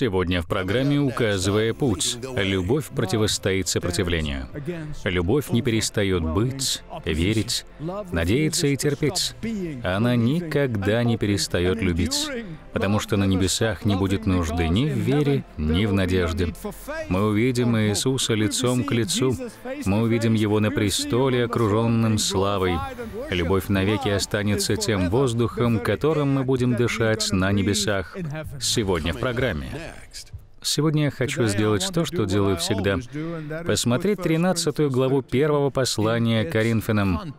Сегодня в программе «Указывая путь» любовь противостоит сопротивлению. Любовь не перестает быть, верить, надеяться и терпеть. Она никогда не перестает любить, потому что на небесах не будет нужды ни в вере, ни в надежде. Мы увидим Иисуса лицом к лицу, мы увидим Его на престоле, окруженным славой. Любовь навеки останется тем воздухом, которым мы будем дышать на небесах сегодня в программе. Сегодня я хочу сделать то, что делаю всегда. Посмотреть 13 главу первого послания Коринфянам.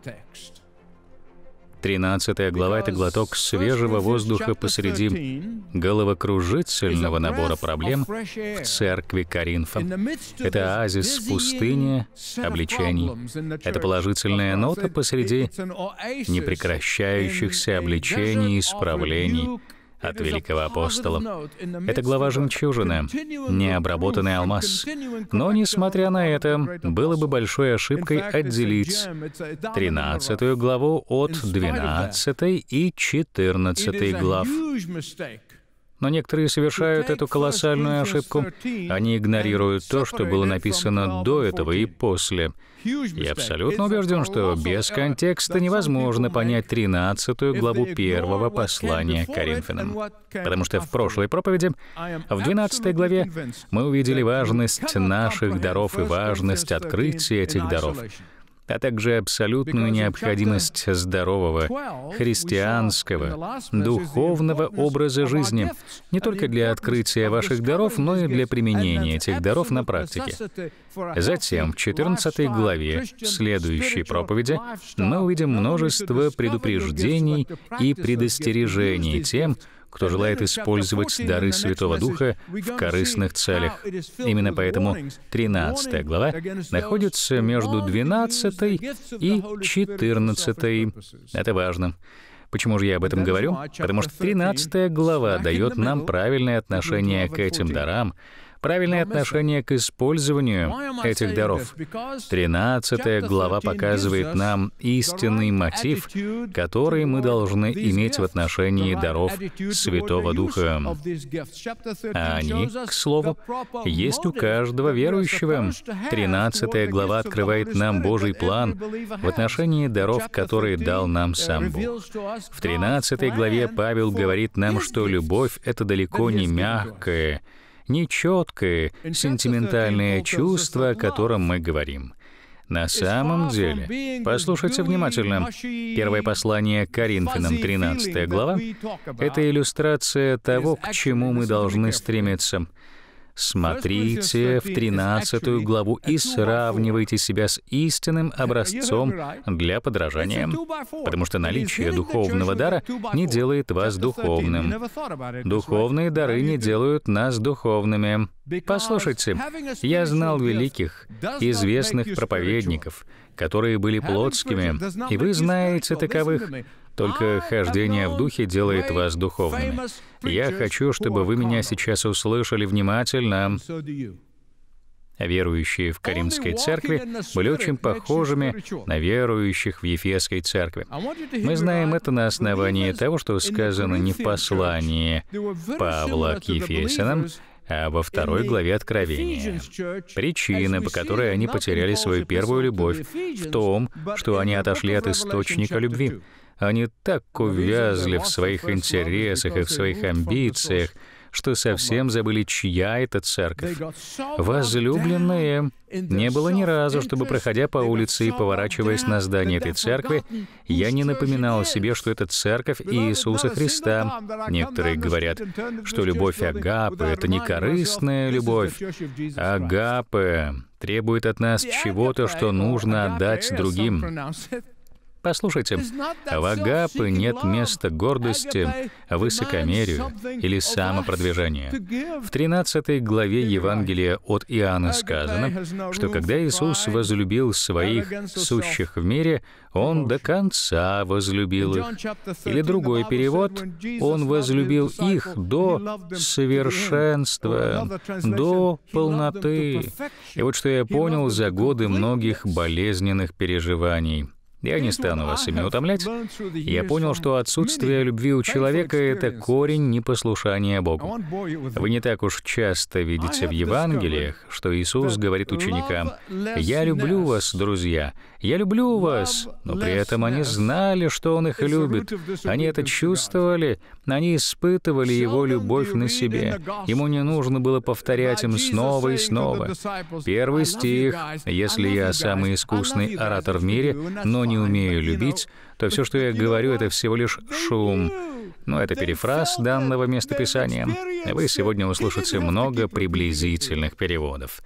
13 глава — это глоток свежего воздуха посреди головокружительного набора проблем в церкви Коринфа. Это оазис пустыни, обличений. Это положительная нота посреди непрекращающихся обличений и исправлений, от великого апостола. Это глава жемчужины, необработанный алмаз. Но, несмотря на это, было бы большой ошибкой отделить 13 главу от 12 и 14 глав. Но некоторые совершают эту колоссальную ошибку. Они игнорируют то, что было написано до этого и после. Я абсолютно убежден, что без контекста невозможно понять 13 главу первого послания Коринфянам. Потому что в прошлой проповеди, в 12 главе, мы увидели важность наших даров и важность открытия этих даров а также абсолютную необходимость здорового, христианского, духовного образа жизни, не только для открытия ваших даров, но и для применения этих даров на практике. Затем, в 14 главе следующей проповеди, мы увидим множество предупреждений и предостережений тем, кто желает использовать дары Святого Духа в корыстных целях. Именно поэтому 13 глава находится между 12 и 14. Это важно. Почему же я об этом говорю? Потому что 13 глава дает нам правильное отношение к этим дарам, правильное отношение к использованию этих даров. 13 глава показывает нам истинный мотив, который мы должны иметь в отношении даров Святого Духа. А они, к слову, есть у каждого верующего. 13 глава открывает нам Божий план в отношении даров, которые дал нам uh, сам Бог. В 13 главе Павел говорит нам, что любовь — это далеко не мягкое, нечеткое сентиментальное чувство, о котором мы говорим. На самом деле, послушайте внимательно. Первое послание Коринфянам, 13 глава, это иллюстрация того, к чему мы должны стремиться — Смотрите в 13 главу и сравнивайте себя с истинным э, э, образцом для подражания, потому что наличие духовного дара не делает вас духовным. Духовные дары не делают нас духовными. Послушайте, я знал великих, известных проповедников, которые были плотскими, и вы знаете таковых, только хождение в духе делает вас духовными. Я хочу, чтобы вы меня сейчас услышали внимательно. Верующие в Каримской церкви были очень похожими на верующих в Ефесской церкви. Мы знаем это на основании того, что сказано не в послании Павла к Ефесянам, а во второй главе Откровения. Причина, по которой они потеряли свою первую любовь, в том, что они отошли от источника любви. Они так увязли в своих интересах и в своих амбициях, что совсем забыли, чья это церковь. Возлюбленные не было ни разу, чтобы, проходя по улице и поворачиваясь на здание этой церкви, я не напоминал себе, что это церковь Иисуса Христа. Некоторые говорят, что любовь Агапы — это не корыстная любовь. Агапы требует от нас чего-то, что нужно отдать другим. Послушайте, в Агапе нет места гордости, высокомерию или самопродвижению. В 13 главе Евангелия от Иоанна сказано, что когда Иисус возлюбил своих, сущих в мире, Он до конца возлюбил их. Или другой перевод, Он возлюбил их до совершенства, до полноты. И вот что я понял за годы многих болезненных переживаний — я не стану вас ими утомлять. Я понял, что отсутствие любви у человека — это корень непослушания Богу. Вы не так уж часто видите в Евангелиях, что Иисус говорит ученикам, «Я люблю вас, друзья, я люблю вас», но при этом они знали, что Он их любит. Они это чувствовали, они испытывали Его любовь на себе. Ему не нужно было повторять им снова и снова. Первый стих «Если я самый искусный оратор в мире, но не умею любить, то все, что я говорю, это всего лишь шум. Но это перефраз данного местописания. Вы сегодня услышите много приблизительных переводов.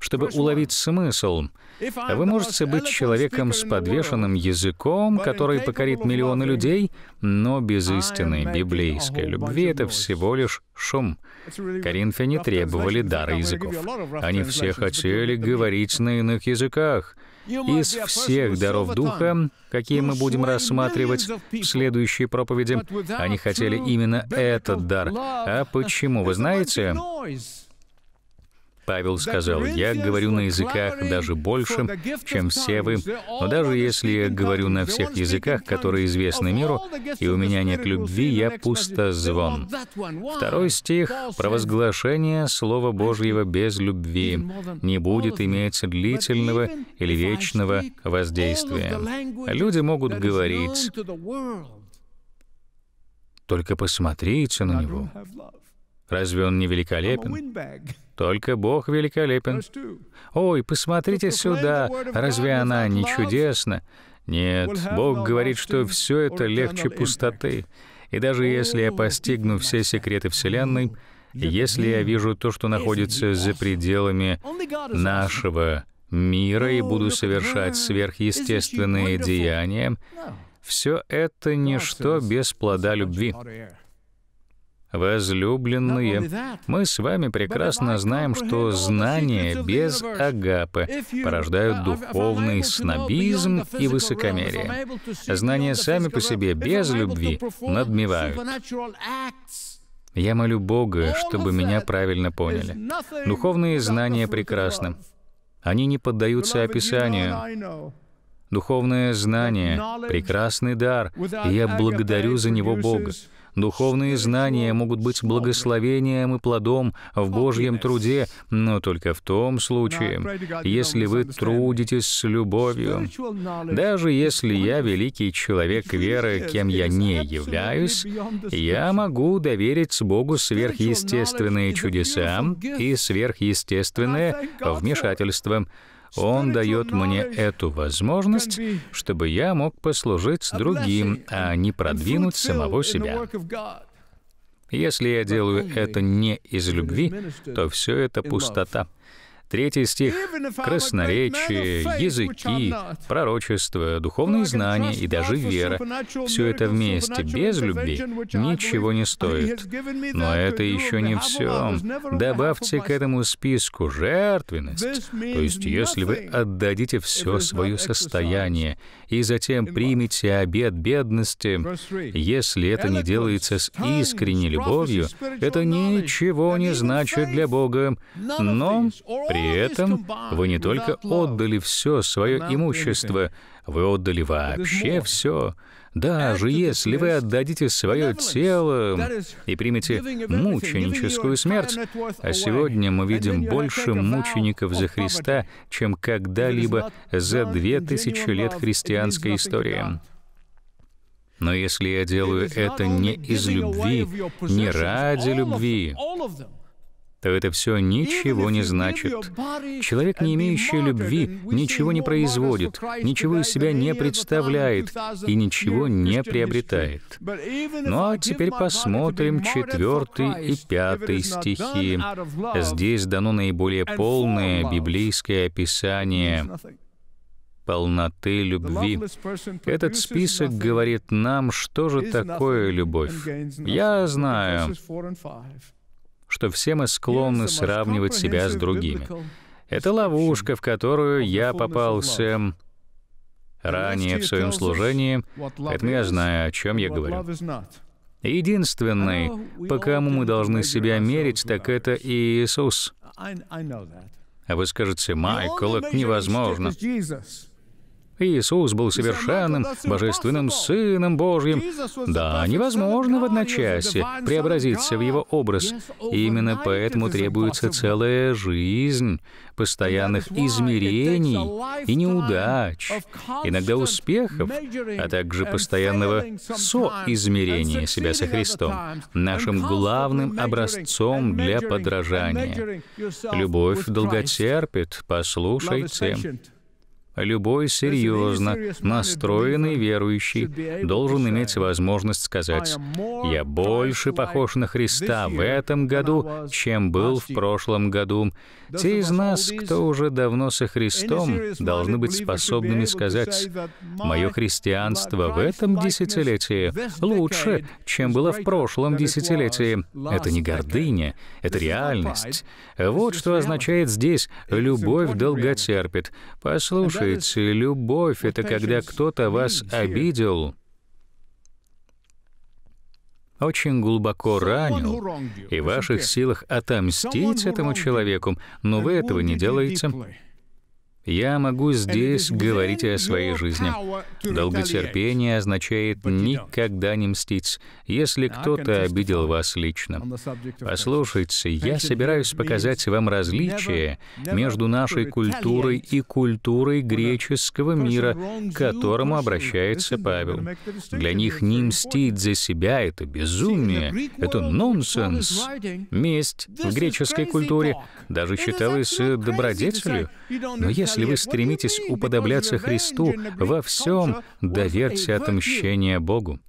Чтобы уловить смысл, вы можете быть человеком с подвешенным языком, который покорит миллионы людей, но без истинной библейской любви это всего лишь шум. Коринфяне требовали дара языков. Они все хотели говорить на иных языках — из всех даров Духа, какие мы будем рассматривать в следующей проповеди, они хотели именно этот дар. А почему, вы знаете? Павел сказал, «Я говорю на языках даже больше, чем все вы, но даже если я говорю на всех языках, которые известны миру, и у меня нет любви, я пусто звон». Второй стих «Провозглашение Слова Божьего без любви не будет иметь длительного или вечного воздействия». Люди могут говорить, только посмотрите на него. Разве он не великолепен? Только Бог великолепен. Ой, посмотрите сюда, разве она не чудесна? Нет, Бог говорит, что все это легче пустоты. И даже если я постигну все секреты Вселенной, если я вижу то, что находится за пределами нашего мира и буду совершать сверхъестественные деяния, все это ничто без плода любви. Возлюбленные, мы с вами прекрасно знаем, что знания без агапы порождают духовный снобизм и высокомерие. Знания сами по себе без любви надмевают. Я молю Бога, чтобы меня правильно поняли. Духовные знания прекрасны. Они не поддаются описанию. Духовное знание — прекрасный дар, и я благодарю за него Бога. Духовные знания могут быть благословением и плодом в Божьем труде, но только в том случае, если вы трудитесь с любовью. Даже если я великий человек веры, кем я не являюсь, я могу доверить Богу сверхъестественные чудеса и сверхъестественное вмешательство — он дает мне эту возможность, чтобы я мог послужить другим, а не продвинуть самого себя. Если я делаю это не из любви, то все это пустота. Третий стих — красноречие, языки, пророчество, духовные знания и даже вера. Все это вместе, без любви, ничего не стоит. Но это еще не все. Добавьте к этому списку жертвенность. То есть, если вы отдадите все свое состояние и затем примете обед бедности, если это не делается с искренней любовью, это ничего не значит для Бога. Но при при этом вы не только отдали все свое имущество, вы отдали вообще все. Даже если вы отдадите свое тело и примете мученическую смерть, а сегодня мы видим больше мучеников за Христа, чем когда-либо за две тысячи лет христианской истории. Но если я делаю это не из любви, не ради любви, то это все ничего не значит. Человек, не имеющий любви, ничего не производит, ничего из себя не представляет и ничего не приобретает. Ну а теперь посмотрим четвертый и пятый стихи. Здесь дано наиболее полное библейское описание полноты любви. Этот список говорит нам, что же такое любовь. Я знаю что все мы склонны сравнивать себя с другими. Это ловушка, в которую я попался ранее в своем служении, поэтому я знаю, о чем я говорю. Единственный, по кому мы должны себя мерить, так это Иисус. А вы скажете, «Майкл, это невозможно». Иисус был совершенным, божественным Сыном Божьим. Да, невозможно в одночасье преобразиться в Его образ. И именно поэтому требуется целая жизнь постоянных измерений и неудач, иногда успехов, а также постоянного соизмерения себя со Христом, нашим главным образцом для подражания. Любовь долготерпит, послушайте. Любой серьезно настроенный верующий должен иметь возможность сказать, «Я больше похож на Христа в этом году, чем был в прошлом году». Те из нас, кто уже давно со Христом, должны быть способными сказать, «Мое христианство в этом десятилетии лучше, чем было в прошлом десятилетии». Это не гордыня, это реальность. Вот что означает здесь «любовь долготерпит». Послушай, оказывается, любовь — это когда кто-то вас обидел, очень глубоко ранил, и в ваших силах отомстить этому человеку, но вы этого не делаете. Я могу здесь говорить о своей жизни. Долготерпение означает никогда не мстить, если кто-то обидел вас лично. Послушайте, я собираюсь показать вам различие между нашей культурой и культурой греческого мира, к которому обращается Павел. Для них не мстить за себя — это безумие, это нонсенс. Месть в греческой культуре даже считалась э, добродетелью. Но если если вы стремитесь уподобляться Христу, во всем доверьте отмщение Богу.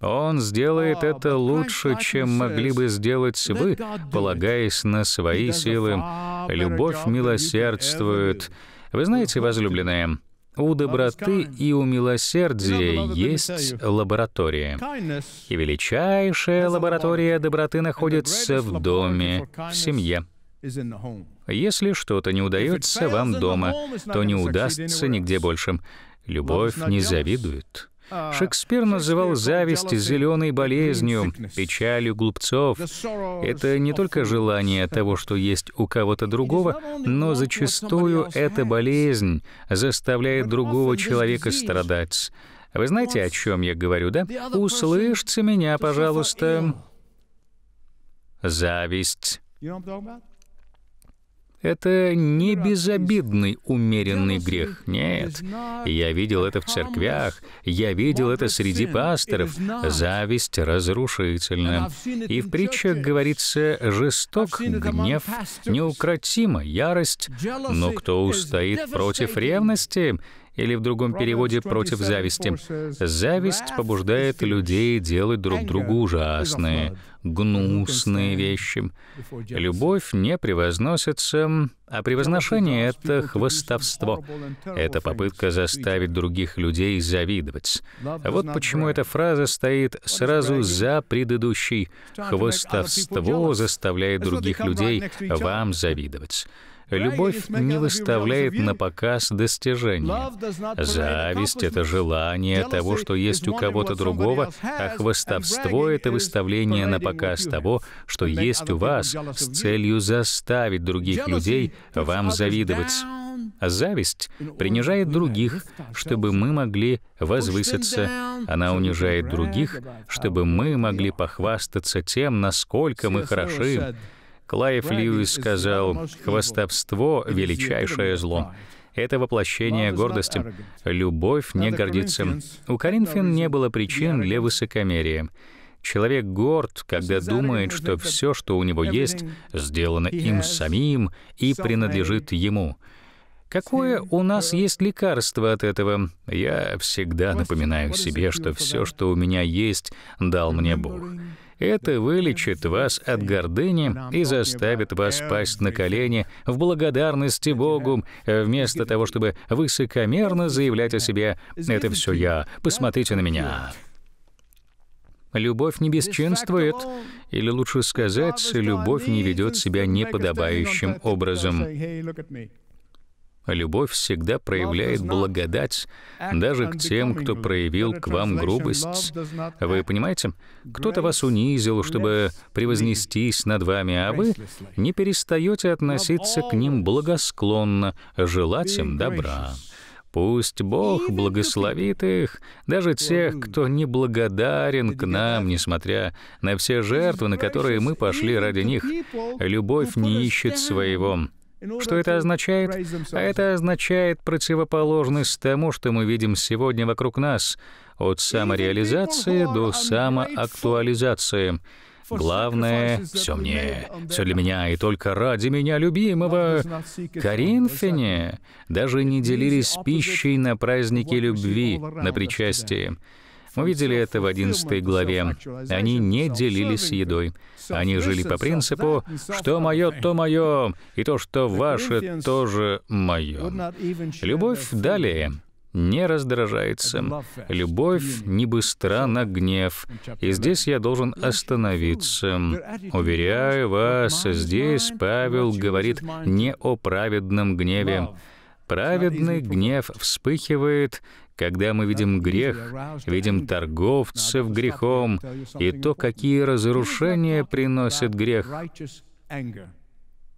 Он сделает это лучше, чем могли бы сделать вы, полагаясь на свои силы. Любовь милосердствует. Вы знаете, возлюбленные, у доброты и у милосердия есть лаборатория. И величайшая лаборатория доброты находится в доме, в семье. Если что-то не удается вам дома, то не удастся нигде больше. Любовь не завидует. А, Шекспир называл зависть зеленой болезнью, печалью глупцов. Это не только желание того, что есть у кого-то другого, но зачастую эта болезнь заставляет другого человека страдать. Вы знаете, о чем я говорю, да? Услышьте меня, пожалуйста. Зависть. Это не безобидный, умеренный грех. Нет. Я видел это в церквях, я видел это среди пасторов. Зависть разрушительна. И в притчах говорится «жесток гнев, неукротима ярость». Но кто устоит против ревности? или в другом переводе «против зависти». Зависть побуждает людей делать друг другу ужасные, гнусные вещи. Любовь не превозносится, а превозношение — это хвостовство. Это попытка заставить других людей завидовать. Вот почему эта фраза стоит сразу за предыдущей. Хвостовство заставляет других людей вам завидовать. Любовь не выставляет на показ достижения. Зависть — это желание того, что есть у кого-то другого, а хвастовство — это выставление на показ того, что есть у вас, с целью заставить других людей вам завидовать. Зависть принижает других, чтобы мы могли возвыситься. Она унижает других, чтобы мы могли похвастаться тем, насколько мы хороши. Клайв Льюис сказал, «Хвастовство — величайшее зло». Это воплощение гордости. Любовь не гордится. У Коринфян не было причин для высокомерия. Человек горд, когда думает, что все, что у него есть, сделано им самим и принадлежит ему. Какое у нас есть лекарство от этого? Я всегда напоминаю себе, что все, что у меня есть, дал мне Бог. Это вылечит вас от гордыни и заставит вас пасть на колени в благодарности Богу, э, вместо того, чтобы высокомерно заявлять о себе «это все я, посмотрите на меня». Любовь не бесчинствует, или лучше сказать, любовь не ведет себя неподобающим образом. Любовь всегда проявляет благодать даже к тем, кто проявил к вам грубость. Вы понимаете, кто-то вас унизил, чтобы превознестись над вами, а вы не перестаете относиться к ним благосклонно, желать им добра. Пусть Бог благословит их, даже тех, кто не благодарен к нам, несмотря на все жертвы, на которые мы пошли ради них. Любовь не ищет своего. Что это означает? А это означает противоположность тому, что мы видим сегодня вокруг нас, от самореализации до самоактуализации. Главное, все мне, все для меня и только ради меня любимого. Коринфяне даже не делились пищей на празднике любви, на причастии. Мы видели это в 11 главе. Они не делились едой. Они жили по принципу «что мое, то мое, и то, что ваше, тоже мое». Любовь далее не раздражается. Любовь не быстра на гнев. И здесь я должен остановиться. Уверяю вас, здесь Павел говорит не о праведном гневе. Праведный гнев вспыхивает, когда мы видим грех, видим торговцев грехом и то, какие разрушения приносит грех.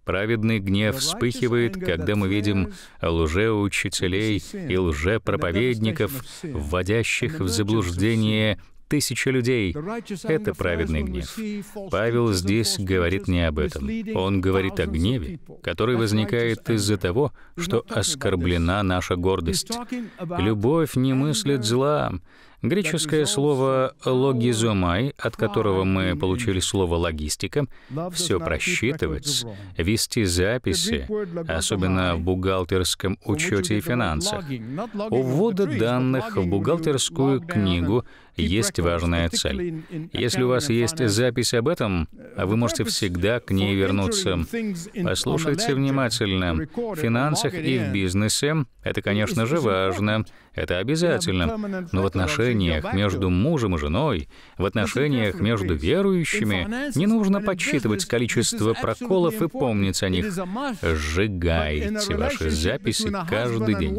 Праведный гнев вспыхивает, когда мы видим лжеучителей и лжепроповедников, вводящих в заблуждение тысячи людей. Это праведный гнев. Павел здесь говорит не об этом. Он говорит о гневе, который возникает из-за того, что оскорблена наша гордость. Любовь не мыслит зла. Греческое слово «логизомай», от которого мы получили слово «логистика», все просчитывать, вести записи, особенно в бухгалтерском учете и финансах. У ввода данных в бухгалтерскую книгу есть важная цель. Если у вас есть запись об этом, вы можете всегда к ней вернуться. Послушайте внимательно. В финансах и в бизнесе это, конечно же, важно — это обязательно. Но в отношениях между мужем и женой, в отношениях между верующими не нужно подсчитывать количество проколов и помнить о них. Сжигайте ваши записи каждый день.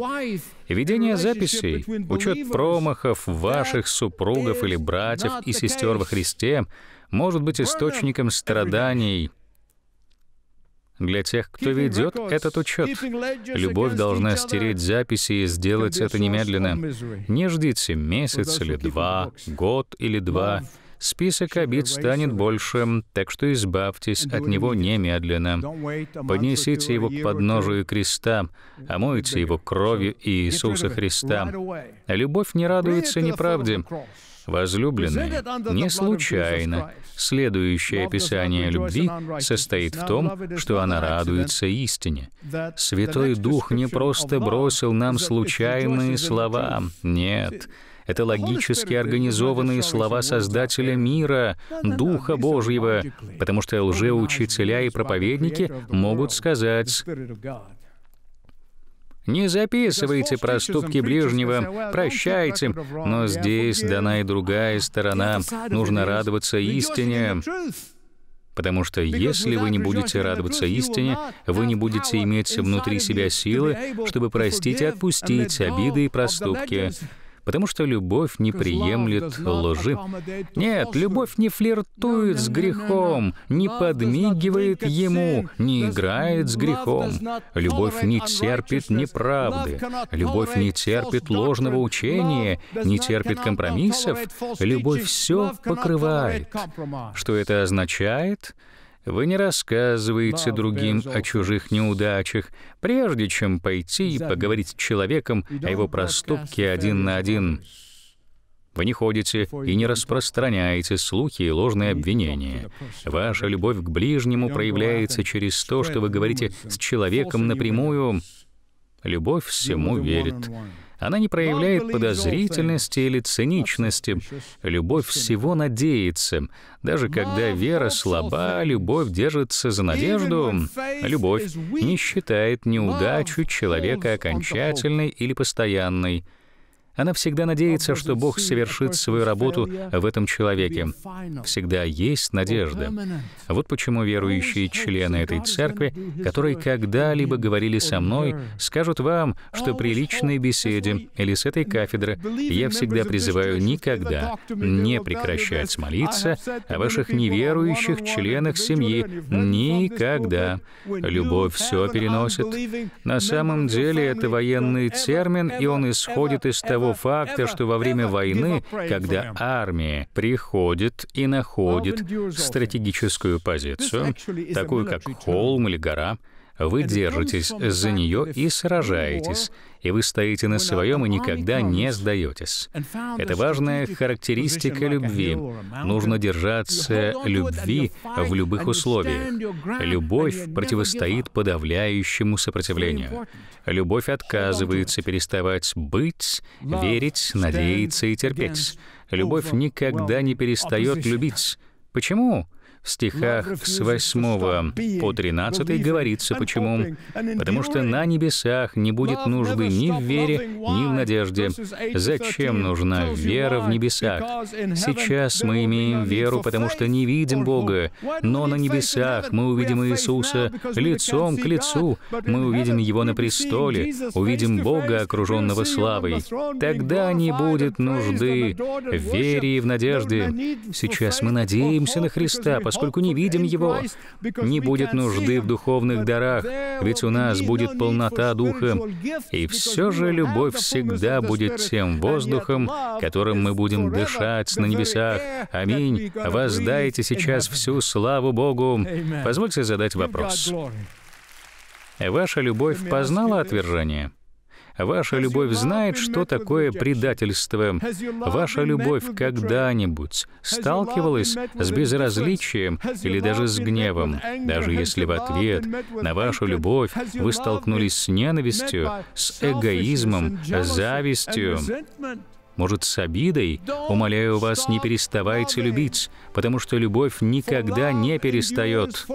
Ведение записей, учет промахов ваших супругов или братьев и сестер во Христе может быть источником страданий для тех, кто ведет этот учет. Любовь должна стереть записи и сделать это немедленно. Не ждите месяц или два, год или два. Список обид станет большим, так что избавьтесь от него немедленно. Поднесите его к подножию креста, омойте а его кровью Иисуса Христа. Любовь не радуется неправде. Возлюбленные, не случайно следующее описание любви состоит в том, что она радуется истине. Святой Дух не просто бросил нам случайные слова. Нет, это логически организованные слова Создателя мира, Духа Божьего, потому что лжеучителя и проповедники могут сказать не записывайте проступки ближнего, прощайте, но здесь дана и другая сторона. Нужно радоваться истине. Потому что если вы не будете радоваться истине, вы не будете иметь внутри себя силы, чтобы простить и отпустить обиды и проступки потому что любовь не приемлет лжи. Нет, любовь не флиртует с грехом, не подмигивает ему, не играет с грехом. Любовь не терпит неправды, любовь не терпит ложного учения, не терпит компромиссов, любовь все покрывает. Что это означает? Вы не рассказываете другим о чужих неудачах, прежде чем пойти и поговорить с человеком о его проступке один на один. Вы не ходите и не распространяете слухи и ложные обвинения. Ваша любовь к ближнему проявляется через то, что вы говорите с человеком напрямую. Любовь всему верит. Она не проявляет подозрительности или циничности. Любовь всего надеется. Даже когда вера слаба, любовь держится за надежду. Любовь не считает неудачу человека окончательной или постоянной. Она всегда надеется, что Бог совершит свою работу в этом человеке. Всегда есть надежда. Вот почему верующие члены этой церкви, которые когда-либо говорили со мной, скажут вам, что при личной беседе или с этой кафедры я всегда призываю никогда не прекращать молиться о ваших неверующих членах семьи. Никогда. Любовь все переносит. На самом деле это военный термин, и он исходит из того, того факта, что во время войны, когда армия приходит и находит стратегическую позицию, такую как холм или гора, вы держитесь за нее и сражаетесь, и вы стоите на своем и никогда не сдаетесь. Это важная характеристика любви. Нужно держаться любви в любых условиях. Любовь противостоит подавляющему сопротивлению. Любовь отказывается переставать быть, верить, надеяться и терпеть. Любовь никогда не перестает любить. Почему? в стихах с 8 по 13 говорится почему. Потому что на небесах не будет нужды ни в вере, ни в надежде. Зачем нужна вера в небесах? Сейчас мы имеем веру, потому что не видим Бога, но на небесах мы увидим Иисуса лицом к лицу, мы увидим Его на престоле, увидим Бога, окруженного славой. Тогда не будет нужды в вере и в надежде. Сейчас мы надеемся на Христа, поскольку поскольку не видим Его, не будет нужды в духовных дарах, ведь у нас будет полнота Духа. И все же любовь всегда будет тем воздухом, которым мы будем дышать на небесах. Аминь. Воздайте сейчас всю славу Богу. Позвольте задать вопрос. Ваша любовь познала отвержение? Ваша любовь знает, что такое предательство. Ваша любовь когда-нибудь сталкивалась с безразличием или даже с гневом. Даже если в ответ на вашу любовь вы столкнулись с ненавистью, с эгоизмом, завистью, может, с обидой, умоляю вас, не переставайте любить, потому что любовь никогда не перестает.